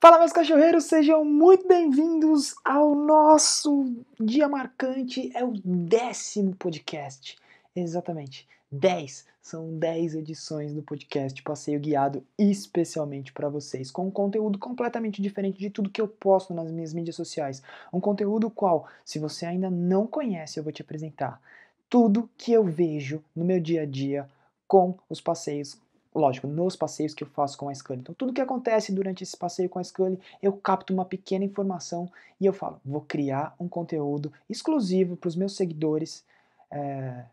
Fala, meus cachorreiros, sejam muito bem-vindos ao nosso dia marcante, é o décimo podcast. Exatamente, 10. São 10 edições do podcast Passeio Guiado, especialmente para vocês, com um conteúdo completamente diferente de tudo que eu posto nas minhas mídias sociais. Um conteúdo qual, se você ainda não conhece, eu vou te apresentar. Tudo que eu vejo no meu dia a dia com os passeios lógico, nos passeios que eu faço com a Scully. Então, tudo que acontece durante esse passeio com a Scully, eu capto uma pequena informação e eu falo, vou criar um conteúdo exclusivo para os meus seguidores, é, eh,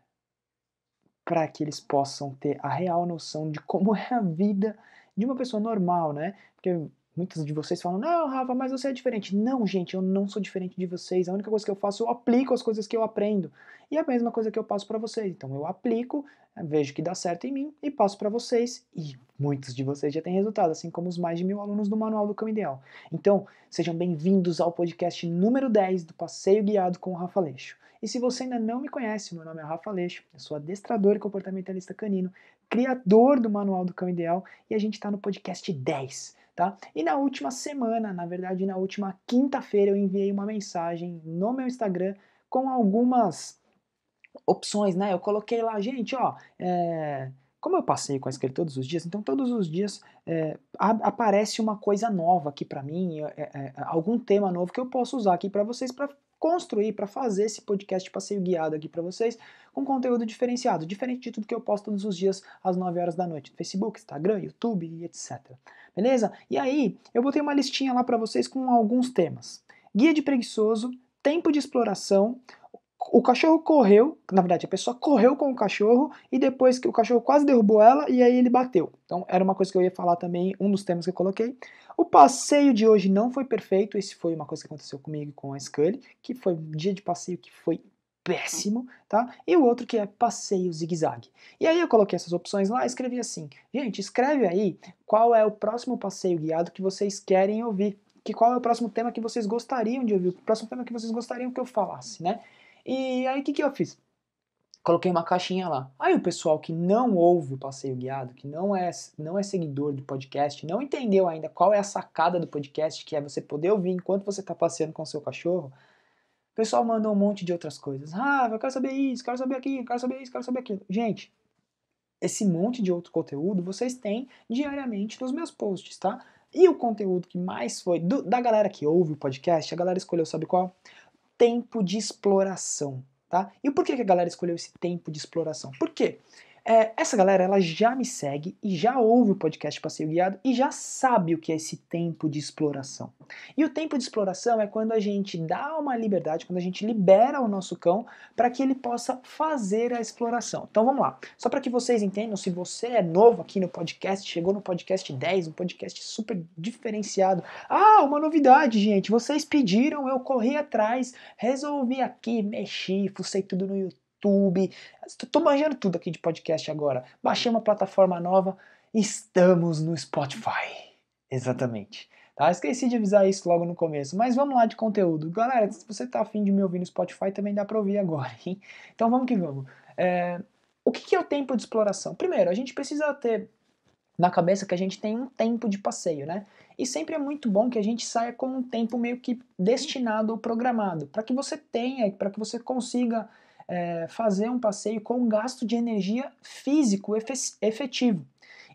para que eles possam ter a real noção de como é a vida de uma pessoa normal, né? Porque Muitos de vocês falam, não, Rafa, mas você é diferente. Não, gente, eu não sou diferente de vocês. A única coisa que eu faço, eu aplico as coisas que eu aprendo. E é a mesma coisa que eu passo para vocês. Então eu aplico, vejo que dá certo em mim e passo para vocês. E muitos de vocês já têm resultado, assim como os mais de mil alunos do Manual do Cão Ideal. Então, sejam bem-vindos ao podcast número 10 do Passeio Guiado com o Rafa Leixo. E se você ainda não me conhece, meu nome é Rafa Leixo, eu sou adestrador e comportamentalista canino, criador do Manual do Cão Ideal, e a gente está no podcast 10 tá? E na última semana, na verdade, na última quinta-feira, eu enviei uma mensagem no meu Instagram com algumas opções, né? Eu coloquei lá, gente, ó, é, como eu passei com a escrita todos os dias, então todos os dias é, a, aparece uma coisa nova aqui para mim, é, algum tema novo que eu posso usar aqui para vocês para construir, para fazer esse podcast passeio guiado aqui para vocês, com conteúdo diferenciado, diferente de tudo que eu posto todos os dias às 9 horas da noite, no Facebook, Instagram, YouTube e etc beleza? E aí, eu botei uma listinha lá para vocês com alguns temas. Guia de preguiçoso, tempo de exploração, o cachorro correu, na verdade a pessoa correu com o cachorro e depois que o cachorro quase derrubou ela e aí ele bateu. Então era uma coisa que eu ia falar também, um dos temas que eu coloquei. O passeio de hoje não foi perfeito, esse foi uma coisa que aconteceu comigo com a Scully, que foi um dia de passeio que foi péssimo, tá? E o outro que é passeio zigue-zague. E aí eu coloquei essas opções lá e escrevi assim, gente, escreve aí qual é o próximo passeio guiado que vocês querem ouvir, que qual é o próximo tema que vocês gostariam de ouvir, o próximo tema que vocês gostariam que eu falasse, né? E aí o que, que eu fiz? Coloquei uma caixinha lá. Aí o pessoal que não ouve o passeio guiado, que não é, não é seguidor do podcast, não entendeu ainda qual é a sacada do podcast, que é você poder ouvir enquanto você está passeando com o seu cachorro, o pessoal mandou um monte de outras coisas. Ah, eu quero saber isso, quero saber aquilo, quero saber isso, quero saber aquilo. Gente, esse monte de outro conteúdo vocês têm diariamente nos meus posts, tá? E o conteúdo que mais foi do, da galera que ouve o podcast, a galera escolheu, sabe qual? Tempo de exploração, tá? E por que a galera escolheu esse tempo de exploração? Por quê? É, essa galera, ela já me segue e já ouve o podcast Passeio Guiado e já sabe o que é esse tempo de exploração. E o tempo de exploração é quando a gente dá uma liberdade, quando a gente libera o nosso cão para que ele possa fazer a exploração. Então vamos lá. Só para que vocês entendam, se você é novo aqui no podcast, chegou no podcast 10, um podcast super diferenciado. Ah, uma novidade, gente. Vocês pediram, eu corri atrás, resolvi aqui, mexi, fucei tudo no YouTube YouTube. Estou manjando tudo aqui de podcast agora. Baixei uma plataforma nova. Estamos no Spotify. Exatamente. Tá? Esqueci de avisar isso logo no começo, mas vamos lá de conteúdo. Galera, se você tá afim de me ouvir no Spotify, também dá para ouvir agora, hein? Então vamos que vamos. É... O que é o tempo de exploração? Primeiro, a gente precisa ter na cabeça que a gente tem um tempo de passeio, né? E sempre é muito bom que a gente saia com um tempo meio que destinado ou programado, para que você tenha, para que você consiga é, fazer um passeio com gasto de energia físico efetivo.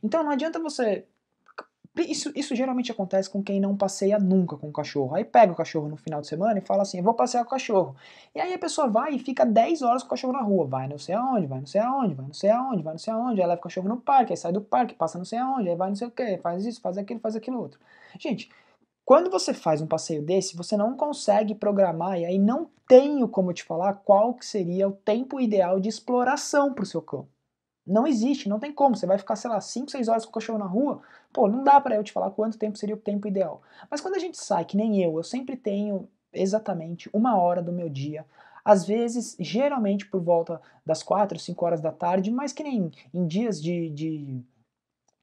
Então não adianta você. Isso, isso geralmente acontece com quem não passeia nunca com o cachorro. Aí pega o cachorro no final de semana e fala assim: eu vou passear com o cachorro. E aí a pessoa vai e fica 10 horas com o cachorro na rua. Vai não sei aonde, vai não sei aonde, vai não sei aonde, vai não sei aonde. Aí leva o cachorro no parque, aí sai do parque, passa não sei aonde, aí vai não sei o que, faz isso, faz aquilo, faz aquilo outro. Gente, quando você faz um passeio desse, você não consegue programar e aí não tenho como te falar qual que seria o tempo ideal de exploração para o seu cão. Não existe, não tem como. Você vai ficar, sei lá, 5, 6 horas com o cachorro na rua. Pô, não dá para eu te falar quanto tempo seria o tempo ideal. Mas quando a gente sai, que nem eu, eu sempre tenho exatamente uma hora do meu dia. Às vezes, geralmente por volta das 4, 5 horas da tarde, mas que nem em dias de, de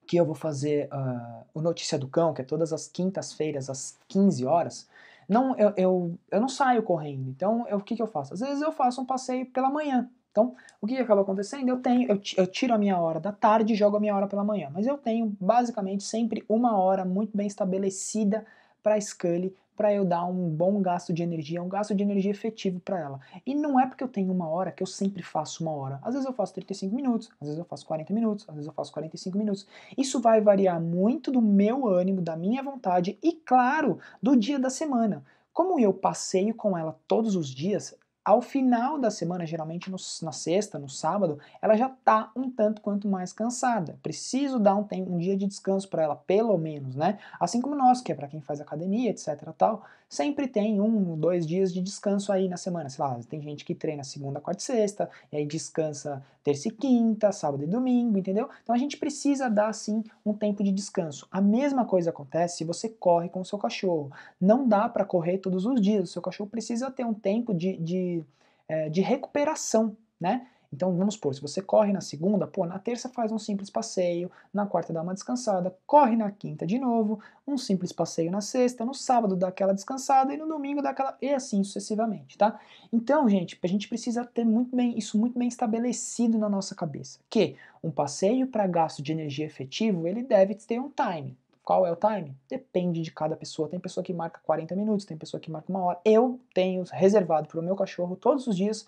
que eu vou fazer uh, o Notícia do Cão, que é todas as quintas-feiras, às 15 horas, não, eu, eu, eu não saio correndo. Então, eu, o que, que eu faço? Às vezes eu faço um passeio pela manhã. Então, o que, que acaba acontecendo? Eu tenho, eu, eu tiro a minha hora da tarde e jogo a minha hora pela manhã. Mas eu tenho basicamente sempre uma hora muito bem estabelecida para Scully para eu dar um bom gasto de energia, é um gasto de energia efetivo para ela. E não é porque eu tenho uma hora que eu sempre faço uma hora. Às vezes eu faço 35 minutos, às vezes eu faço 40 minutos, às vezes eu faço 45 minutos. Isso vai variar muito do meu ânimo, da minha vontade e, claro, do dia da semana. Como eu passeio com ela todos os dias, ao final da semana, geralmente no, na sexta, no sábado, ela já está um tanto quanto mais cansada. Preciso dar um, tempo, um dia de descanso para ela, pelo menos, né? Assim como nós, que é para quem faz academia, etc. tal sempre tem um, dois dias de descanso aí na semana. Sei lá, tem gente que treina segunda, quarta e sexta, e aí descansa terça e quinta, sábado e domingo, entendeu? Então a gente precisa dar, sim, um tempo de descanso. A mesma coisa acontece se você corre com o seu cachorro. Não dá para correr todos os dias. O seu cachorro precisa ter um tempo de, de, eh, de recuperação, né? Então vamos supor, se você corre na segunda, pô, na terça faz um simples passeio, na quarta dá uma descansada, corre na quinta de novo, um simples passeio na sexta, no sábado dá aquela descansada e no domingo dá aquela e assim sucessivamente, tá? Então, gente, a gente precisa ter muito bem isso muito bem estabelecido na nossa cabeça, que um passeio para gasto de energia efetivo, ele deve ter um time, qual é o time? Depende de cada pessoa. Tem pessoa que marca 40 minutos, tem pessoa que marca uma hora. Eu tenho reservado para o meu cachorro todos os dias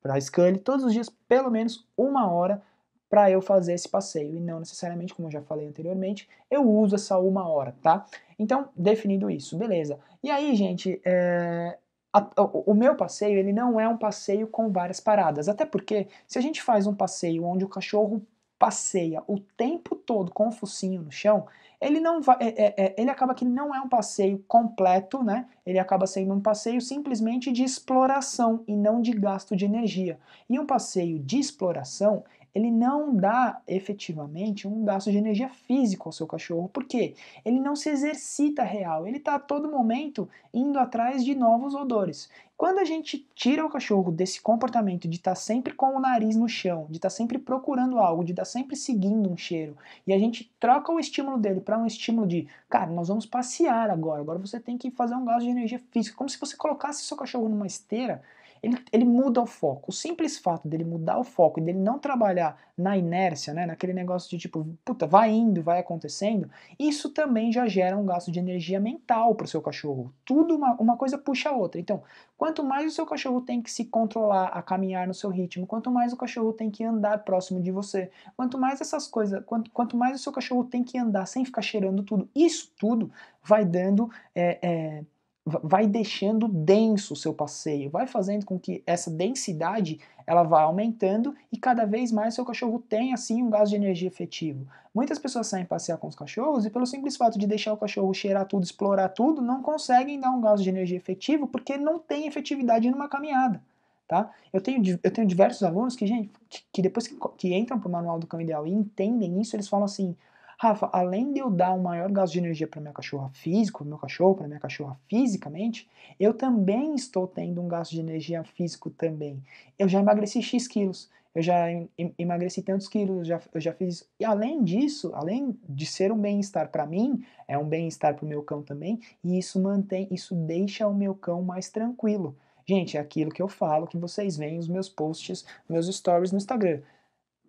para a Scully todos os dias, pelo menos uma hora, para eu fazer esse passeio. E não necessariamente, como eu já falei anteriormente, eu uso essa uma hora, tá? Então, definido isso, beleza. E aí, gente, é... o meu passeio, ele não é um passeio com várias paradas. Até porque, se a gente faz um passeio onde o cachorro passeia o tempo todo com o focinho no chão, ele não vai, é, é, é, ele acaba que não é um passeio completo, né? Ele acaba sendo um passeio simplesmente de exploração e não de gasto de energia. E um passeio de exploração, ele não dá efetivamente um gasto de energia físico ao seu cachorro, porque ele não se exercita real, ele está a todo momento indo atrás de novos odores. Quando a gente tira o cachorro desse comportamento de estar tá sempre com o nariz no chão, de estar tá sempre procurando algo, de estar tá sempre seguindo um cheiro, e a gente troca o estímulo dele para um estímulo de, cara, nós vamos passear agora, agora você tem que fazer um gasto de energia física, como se você colocasse seu cachorro numa esteira ele, ele muda o foco. O simples fato dele mudar o foco e dele não trabalhar na inércia, né, naquele negócio de tipo, puta, vai indo, vai acontecendo, isso também já gera um gasto de energia mental para o seu cachorro. Tudo uma, uma coisa puxa a outra. Então, quanto mais o seu cachorro tem que se controlar a caminhar no seu ritmo, quanto mais o cachorro tem que andar próximo de você, quanto mais essas coisas, quanto, quanto mais o seu cachorro tem que andar sem ficar cheirando tudo, isso tudo vai dando. É, é, vai deixando denso o seu passeio, vai fazendo com que essa densidade ela vá aumentando e cada vez mais seu cachorro tem assim um gasto de energia efetivo. Muitas pessoas saem passear com os cachorros e pelo simples fato de deixar o cachorro cheirar tudo, explorar tudo, não conseguem dar um gasto de energia efetivo porque não tem efetividade numa caminhada. Tá? Eu, tenho, eu tenho diversos alunos que, gente, que depois que, que entram para o manual do cão ideal e entendem isso, eles falam assim, Rafa, além de eu dar um maior gasto de energia para minha cachorra físico, para meu cachorro, para minha cachorra fisicamente, eu também estou tendo um gasto de energia físico também. Eu já emagreci X quilos, eu já emagreci tantos quilos, já, eu já fiz E além disso, além de ser um bem-estar para mim, é um bem-estar para o meu cão também, e isso mantém, isso deixa o meu cão mais tranquilo. Gente, é aquilo que eu falo, que vocês veem os meus posts, meus stories no Instagram.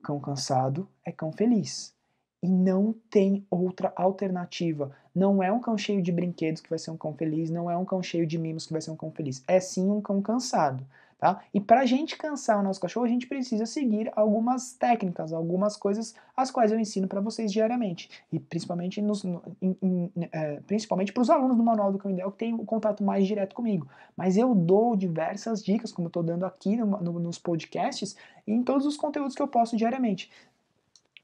Cão cansado é cão feliz e não tem outra alternativa. Não é um cão cheio de brinquedos que vai ser um cão feliz, não é um cão cheio de mimos que vai ser um cão feliz. É sim um cão cansado, tá? E para a gente cansar o nosso cachorro, a gente precisa seguir algumas técnicas, algumas coisas as quais eu ensino para vocês diariamente. E principalmente nos, é, principalmente para os alunos do Manual do Cão Ideal que têm o um contato mais direto comigo. Mas eu dou diversas dicas, como eu estou dando aqui no, no, nos podcasts, e em todos os conteúdos que eu posto diariamente.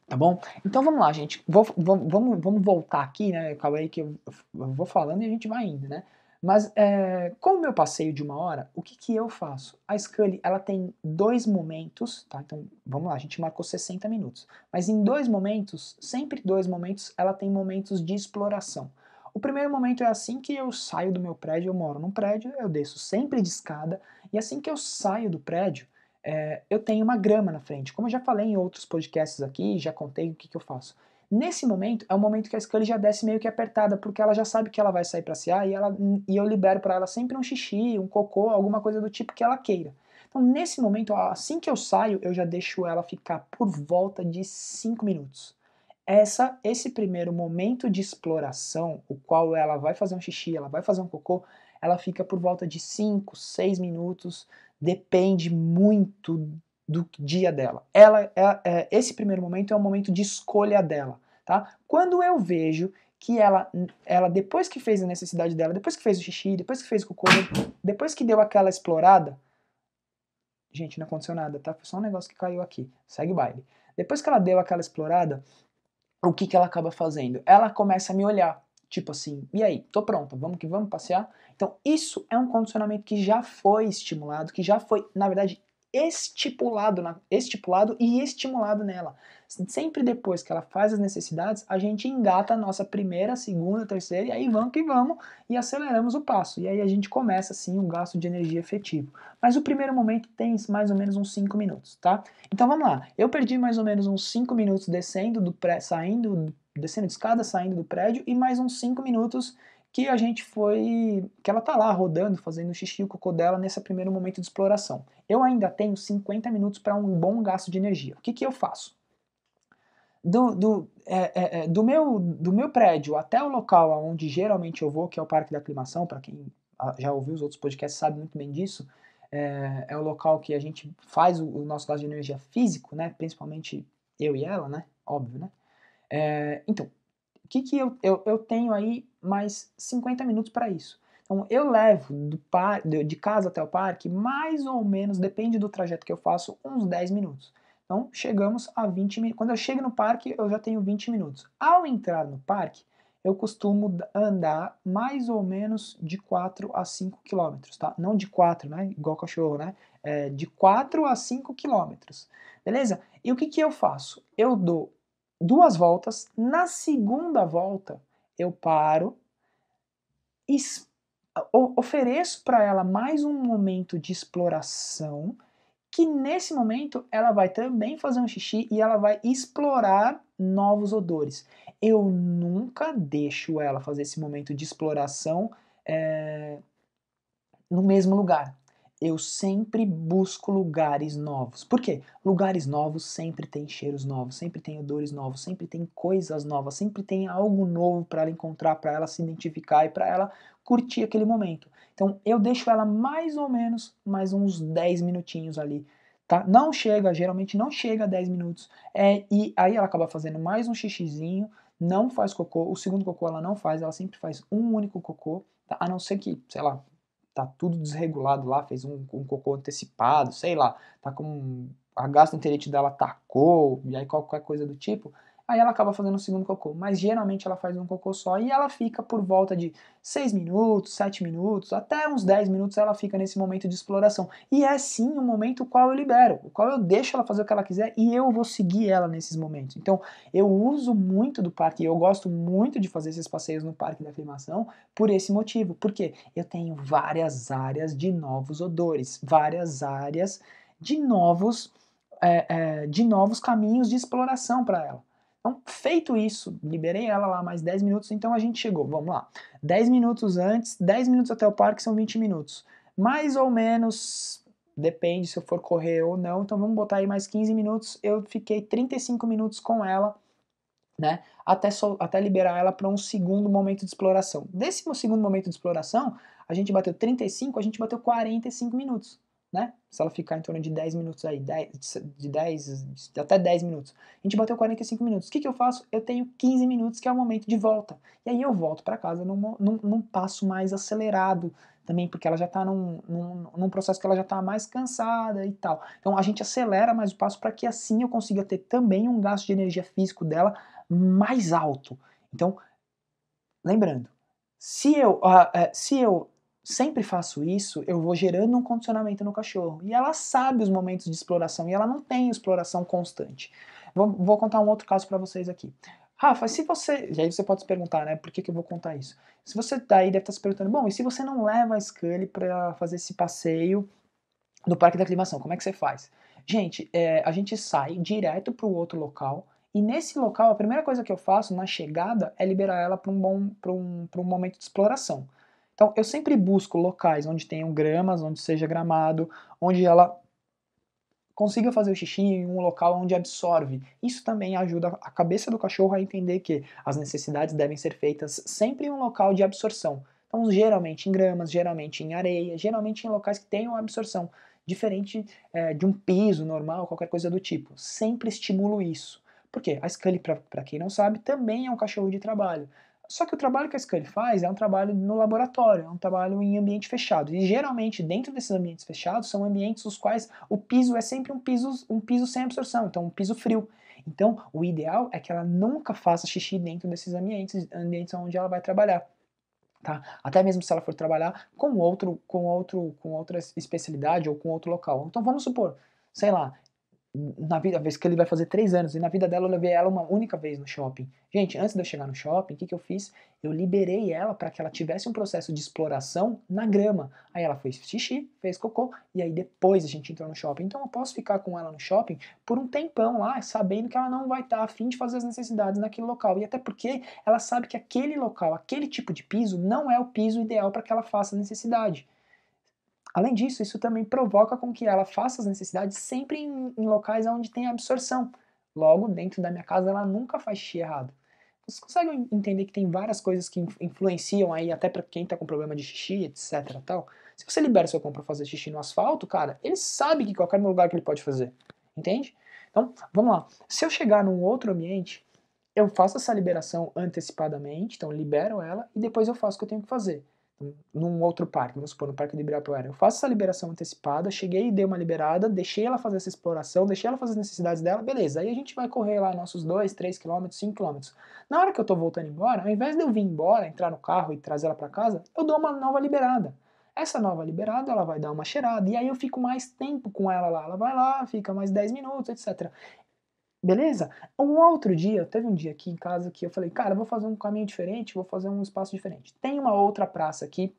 Tá bom? Então vamos lá, gente. Vou, vamos, vamos voltar aqui, né? Calma aí que eu, vou falando e a gente vai indo, né? Mas é, com o meu passeio de uma hora, o que, que eu faço? A Scully, ela tem dois momentos, tá? Então, vamos lá, a gente marcou 60 minutos. Mas em dois momentos, sempre dois momentos, ela tem momentos de exploração. O primeiro momento é assim que eu saio do meu prédio, eu moro num prédio, eu desço sempre de escada, e assim que eu saio do prédio, é, eu tenho uma grama na frente. Como eu já falei em outros podcasts aqui, já contei o que, que eu faço. Nesse momento, é o momento que a Scully já desce meio que apertada, porque ela já sabe que ela vai sair para asear e, ela, e eu libero para ela sempre um xixi, um cocô, alguma coisa do tipo que ela queira. Então, nesse momento, assim que eu saio, eu já deixo ela ficar por volta de 5 minutos. Essa, esse primeiro momento de exploração, o qual ela vai fazer um xixi, ela vai fazer um cocô, ela fica por volta de 5, 6 minutos, depende muito do dia dela. Ela, é, é, esse primeiro momento é um momento de escolha dela, tá? Quando eu vejo que ela, ela depois que fez a necessidade dela, depois que fez o xixi, depois que fez o cocô, depois que deu aquela explorada, gente, não aconteceu nada, tá? Foi só um negócio que caiu aqui. Segue o baile. Depois que ela deu aquela explorada, o que, que ela acaba fazendo? Ela começa a me olhar. Tipo assim, e aí, tô pronta, vamos que vamos passear? Então, isso é um condicionamento que já foi estimulado, que já foi, na verdade, estipulado, na, estipulado e estimulado nela. Sempre depois que ela faz as necessidades, a gente engata a nossa primeira, segunda, terceira, e aí vamos que vamos e aceleramos o passo. E aí a gente começa sim o um gasto de energia efetivo. Mas o primeiro momento tem mais ou menos uns 5 minutos, tá? Então vamos lá. Eu perdi mais ou menos uns 5 minutos descendo do pré, saindo, descendo de escada, saindo do prédio, e mais uns 5 minutos que a gente foi, que ela tá lá rodando, fazendo xixi o cocô dela nesse primeiro momento de exploração. Eu ainda tenho 50 minutos para um bom gasto de energia. O que, que eu faço? Do, do, é, é, é do, meu, do meu prédio até o local onde geralmente eu vou, que é o Parque da Aclimação, para quem já ouviu os outros podcasts sabe muito bem disso, é, é o local que a gente faz o, o, nosso gasto de energia físico, né? principalmente eu e ela, né? óbvio. Né? É, então, que, que eu, eu, eu tenho aí mais 50 minutos para isso. Então eu levo do par, de casa até o parque mais ou menos, depende do trajeto que eu faço, uns 10 minutos. Então chegamos a 20 minutos. Quando eu chego no parque, eu já tenho 20 minutos. Ao entrar no parque, eu costumo andar mais ou menos de 4 a 5 quilômetros, tá? Não de 4, né? Igual cachorro, né? É de 4 a 5 quilômetros, beleza? E o que, que eu faço? Eu dou duas voltas. Na segunda volta, eu paro, ofereço para ela mais um momento de exploração, que nesse momento ela vai também fazer um xixi e ela vai explorar novos odores. Eu nunca deixo ela fazer esse momento de exploração é, no mesmo lugar eu sempre busco lugares novos. Por quê? Lugares novos sempre tem cheiros novos, sempre tem odores novos, sempre tem coisas novas, sempre tem algo novo para ela encontrar, para ela se identificar e para ela curtir aquele momento. Então eu deixo ela mais ou menos mais uns 10 minutinhos ali, tá? Não chega, geralmente não chega a 10 minutos. É, e aí ela acaba fazendo mais um xixizinho, não faz cocô, o segundo cocô ela não faz, ela sempre faz um único cocô, tá? a não ser que, sei lá, tá tudo desregulado lá, fez um, um cocô antecipado, sei lá, tá com a gastroenterite dela atacou, e aí qualquer coisa do tipo, aí ela acaba fazendo um segundo cocô. Mas geralmente ela faz um cocô só e ela fica por volta de 6 minutos, 7 minutos, até uns 10 minutos ela fica nesse momento de exploração. E é sim o um momento qual eu libero, o qual eu deixo ela fazer o que ela quiser e eu vou seguir ela nesses momentos. Então eu uso muito do parque, eu gosto muito de fazer esses passeios no parque da afirmação por esse motivo, porque eu tenho várias áreas de novos odores, várias áreas de novos. É, é, de novos caminhos de exploração para ela. Então, feito isso, liberei ela lá mais 10 minutos, então a gente chegou, vamos lá. 10 minutos antes, 10 minutos até o parque são 20 minutos. Mais ou menos, depende se eu for correr ou não, então vamos botar aí mais 15 minutos. Eu fiquei 35 minutos com ela, né? Até, so, até liberar ela para um segundo momento de exploração. Desse segundo momento de exploração, a gente bateu 35, a gente bateu 45 minutos né? Se ela ficar em torno de 10 minutos aí, 10, de 10 até 10 minutos. A gente bateu 45 minutos. O que, que eu faço? Eu tenho 15 minutos, que é o momento de volta. E aí eu volto para casa num, num, num, passo mais acelerado também, porque ela já está num, num, num, processo que ela já está mais cansada e tal. Então a gente acelera mais o passo para que assim eu consiga ter também um gasto de energia físico dela mais alto. Então, lembrando, se eu, uh, uh, se eu sempre faço isso, eu vou gerando um condicionamento no cachorro. E ela sabe os momentos de exploração e ela não tem exploração constante. Vou, vou contar um outro caso para vocês aqui. Rafa, se você. E aí você pode se perguntar, né? Por que, que eu vou contar isso? Se você tá aí, deve estar se perguntando, bom, e se você não leva a Scully para fazer esse passeio do parque da aclimação, como é que você faz? Gente, é, a gente sai direto para o outro local. E nesse local, a primeira coisa que eu faço na chegada é liberar ela para um bom para um, um momento de exploração. Então eu sempre busco locais onde tenham gramas, onde seja gramado, onde ela consiga fazer o xixi em um local onde absorve. Isso também ajuda a cabeça do cachorro a entender que as necessidades devem ser feitas sempre em um local de absorção. Então, geralmente em gramas, geralmente em areia, geralmente em locais que tenham absorção, diferente é, de um piso normal, qualquer coisa do tipo. Sempre estimulo isso. Porque a Scully, para quem não sabe, também é um cachorro de trabalho. Só que o trabalho que a Scully faz é um trabalho no laboratório, é um trabalho em ambiente fechado. E geralmente, dentro desses ambientes fechados, são ambientes os quais o piso é sempre um piso, um piso sem absorção, então um piso frio. Então, o ideal é que ela nunca faça xixi dentro desses ambientes, ambientes onde ela vai trabalhar. Tá? Até mesmo se ela for trabalhar com outro, com outro, com outra especialidade ou com outro local. Então vamos supor, sei lá, na vida, vez que ele vai fazer três anos, e na vida dela eu levei ela uma única vez no shopping. Gente, antes de eu chegar no shopping, o que, que eu fiz? Eu liberei ela para que ela tivesse um processo de exploração na grama. Aí ela fez xixi, fez cocô, e aí depois a gente entrou no shopping. Então eu posso ficar com ela no shopping por um tempão lá, sabendo que ela não vai estar tá afim de fazer as necessidades naquele local. E até porque ela sabe que aquele local, aquele tipo de piso, não é o piso ideal para que ela faça necessidade. Além disso, isso também provoca com que ela faça as necessidades sempre em, em locais onde tem absorção. Logo, dentro da minha casa, ela nunca faz xixi errado. Vocês conseguem entender que tem várias coisas que influenciam aí, até para quem tá com problema de xixi, etc. Tal. Se você libera seu cão para fazer xixi no asfalto, cara, ele sabe que qualquer lugar que ele pode fazer. Entende? Então, vamos lá. Se eu chegar num outro ambiente, eu faço essa liberação antecipadamente, então libero ela e depois eu faço o que eu tenho que fazer num outro parque, vamos supor, no Parque de Ibirapuera. Eu faço essa liberação antecipada, cheguei e dei uma liberada, deixei ela fazer essa exploração, deixei ela fazer as necessidades dela, beleza. Aí a gente vai correr lá nossos 2, 3 quilômetros, 5 quilômetros. Na hora que eu tô voltando embora, ao invés de eu vir embora, entrar no carro e trazer ela para casa, eu dou uma nova liberada. Essa nova liberada, ela vai dar uma cheirada, e aí eu fico mais tempo com ela lá. Ela vai lá, fica mais 10 minutos, etc. Beleza? Um outro dia, teve um dia aqui em casa que eu falei, cara, eu vou fazer um caminho diferente, vou fazer um espaço diferente. Tem uma outra praça aqui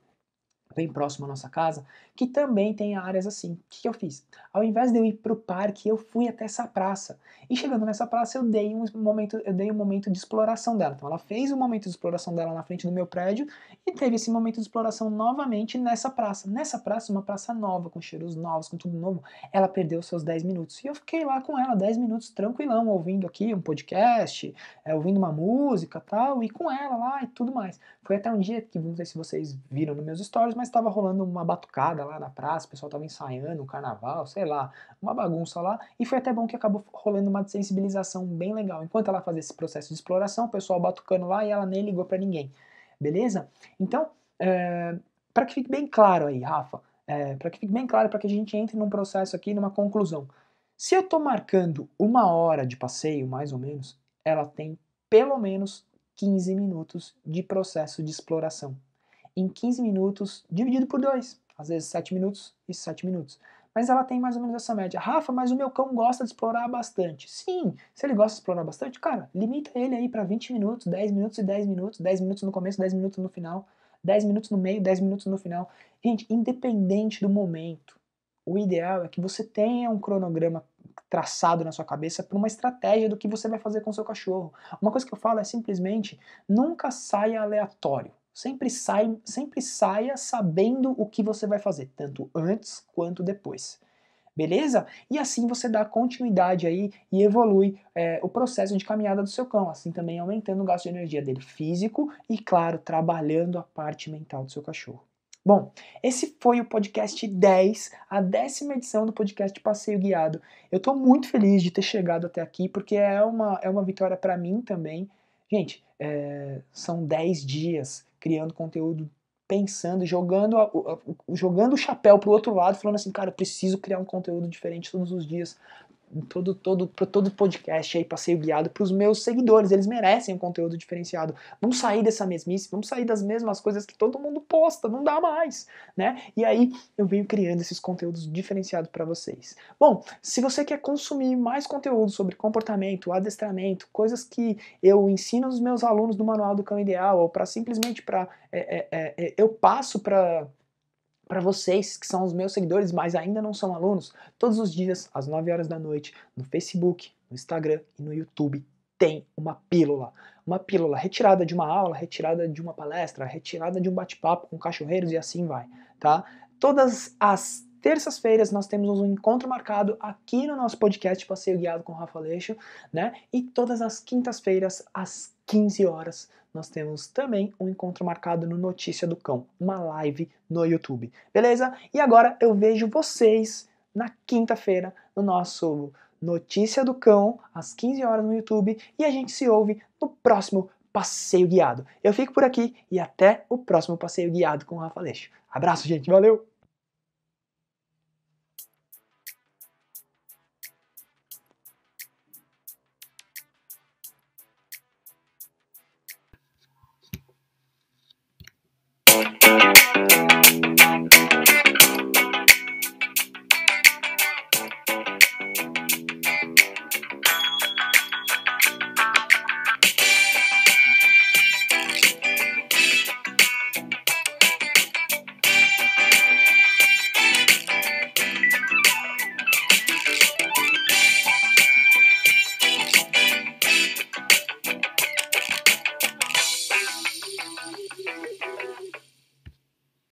bem próximo à nossa casa, que também tem áreas assim. O que, eu fiz? Ao invés de eu ir para o parque, eu fui até essa praça. E chegando nessa praça, eu dei um momento, eu dei um momento de exploração dela. Então ela fez o um momento de exploração dela na frente do meu prédio e teve esse momento de exploração novamente nessa praça. Nessa praça, uma praça nova, com cheiros novos, com tudo novo, ela perdeu seus 10 minutos. E eu fiquei lá com ela 10 minutos tranquilão, ouvindo aqui um podcast, é, ouvindo uma música tal, e com ela lá e tudo mais. Foi até um dia que, não sei se vocês viram nos meus stories, mas mas estava rolando uma batucada lá na praça, o pessoal estava ensaiando o carnaval, sei lá, uma bagunça lá, e foi até bom que acabou rolando uma sensibilização bem legal. Enquanto ela fazia esse processo de exploração, o pessoal batucando lá e ela nem ligou para ninguém, beleza? Então, é, eh, para que fique bem claro aí, Rafa, é, eh, para que fique bem claro, para que a gente entre num processo aqui, numa conclusão. Se eu estou marcando uma hora de passeio, mais ou menos, ela tem pelo menos 15 minutos de processo de exploração em 15 minutos dividido por 2, às vezes 7 minutos e 7 minutos. Mas ela tem mais ou menos essa média. Rafa, mas o meu cão gosta de explorar bastante. Sim, se ele gosta de explorar bastante, cara, limita ele aí para 20 minutos, 10 minutos e 10 minutos, 10 minutos no começo, 10 minutos no final, 10 minutos no meio, 10 minutos no final. Gente, independente do momento, o ideal é que você tenha um cronograma traçado na sua cabeça para uma estratégia do que você vai fazer com seu cachorro. Uma coisa que eu falo é simplesmente nunca saia aleatório. Sempre, sai, sempre saia sabendo o que você vai fazer, tanto antes quanto depois. Beleza? E assim você dá continuidade aí e evolui é, o processo de caminhada do seu cão, assim também aumentando o gasto de energia dele físico e, claro, trabalhando a parte mental do seu cachorro. Bom, esse foi o podcast 10, a décima edição do podcast Passeio Guiado. Eu estou muito feliz de ter chegado até aqui, porque é uma, é uma vitória para mim também. Gente, é, são 10 dias criando conteúdo, pensando, jogando, a, jogando o chapéu pro outro lado, falando assim, cara, preciso criar um conteúdo diferente todos os dias, todo todo todo podcast aí passeio guiado para os meus seguidores, eles merecem um conteúdo diferenciado. Vamos sair dessa mesmice, vamos sair das mesmas coisas que todo mundo posta, não dá mais, né? E aí eu venho criando esses conteúdos diferenciados para vocês. Bom, se você quer consumir mais conteúdo sobre comportamento, adestramento, coisas que eu ensino os meus alunos do manual do cão ideal ou para simplesmente para é, é, é, é, eu passo para para vocês que são os meus seguidores, mas ainda não são alunos, todos os dias às 9 horas da noite, no Facebook, no Instagram e no YouTube tem uma pílula. Uma pílula retirada de uma aula, retirada de uma palestra, retirada de um bate-papo com cachorreiros e assim vai, tá? Todas as terças-feiras nós temos um encontro marcado aqui no nosso podcast Passeio Guiado com Rafa Leixo, né? E todas as quintas-feiras, às 15 horas, nós temos também um encontro marcado no Notícia do Cão, uma live no YouTube, beleza? E agora eu vejo vocês na quinta-feira no nosso Notícia do Cão, às 15 horas no YouTube, e a gente se ouve no próximo passeio guiado. Eu fico por aqui e até o próximo passeio guiado com o Rafa Leixo. Abraço, gente. Valeu!